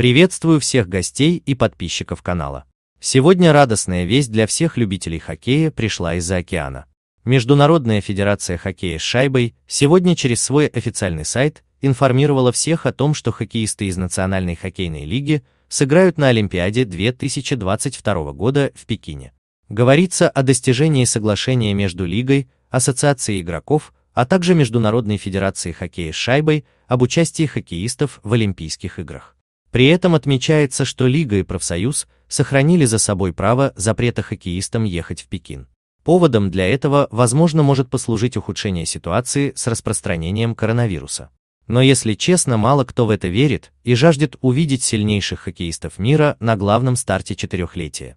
Приветствую всех гостей и подписчиков канала. Сегодня радостная весть для всех любителей хоккея пришла из-за океана. Международная федерация хоккея с шайбой сегодня через свой официальный сайт информировала всех о том, что хоккеисты из Национальной хоккейной лиги сыграют на Олимпиаде 2022 года в Пекине. Говорится о достижении соглашения между лигой, ассоциацией игроков, а также Международной федерацией хоккея с шайбой об участии хоккеистов в Олимпийских играх. При этом отмечается, что Лига и профсоюз сохранили за собой право запрета хоккеистам ехать в Пекин. Поводом для этого, возможно, может послужить ухудшение ситуации с распространением коронавируса. Но если честно, мало кто в это верит и жаждет увидеть сильнейших хоккеистов мира на главном старте четырехлетия.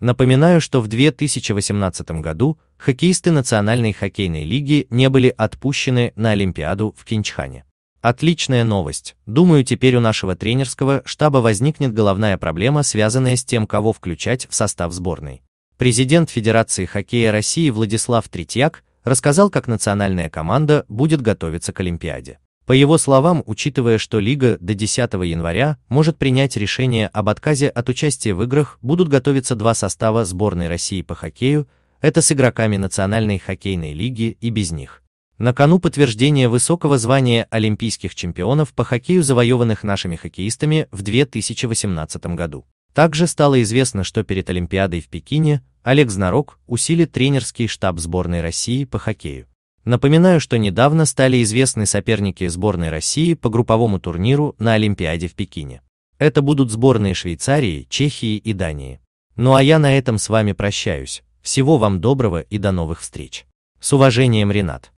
Напоминаю, что в 2018 году хоккеисты Национальной хоккейной лиги не были отпущены на Олимпиаду в Кинчхане. Отличная новость. Думаю, теперь у нашего тренерского штаба возникнет головная проблема, связанная с тем, кого включать в состав сборной. Президент Федерации хоккея России Владислав Третьяк рассказал, как национальная команда будет готовиться к Олимпиаде. По его словам, учитывая, что лига до 10 января может принять решение об отказе от участия в играх, будут готовиться два состава сборной России по хоккею, это с игроками Национальной хоккейной лиги и без них. На кону подтверждение высокого звания олимпийских чемпионов по хоккею, завоеванных нашими хоккеистами в 2018 году. Также стало известно, что перед Олимпиадой в Пекине Олег Знарок усилит тренерский штаб сборной России по хоккею. Напоминаю, что недавно стали известны соперники сборной России по групповому турниру на Олимпиаде в Пекине. Это будут сборные Швейцарии, Чехии и Дании. Ну а я на этом с вами прощаюсь. Всего вам доброго и до новых встреч. С уважением, Ренат.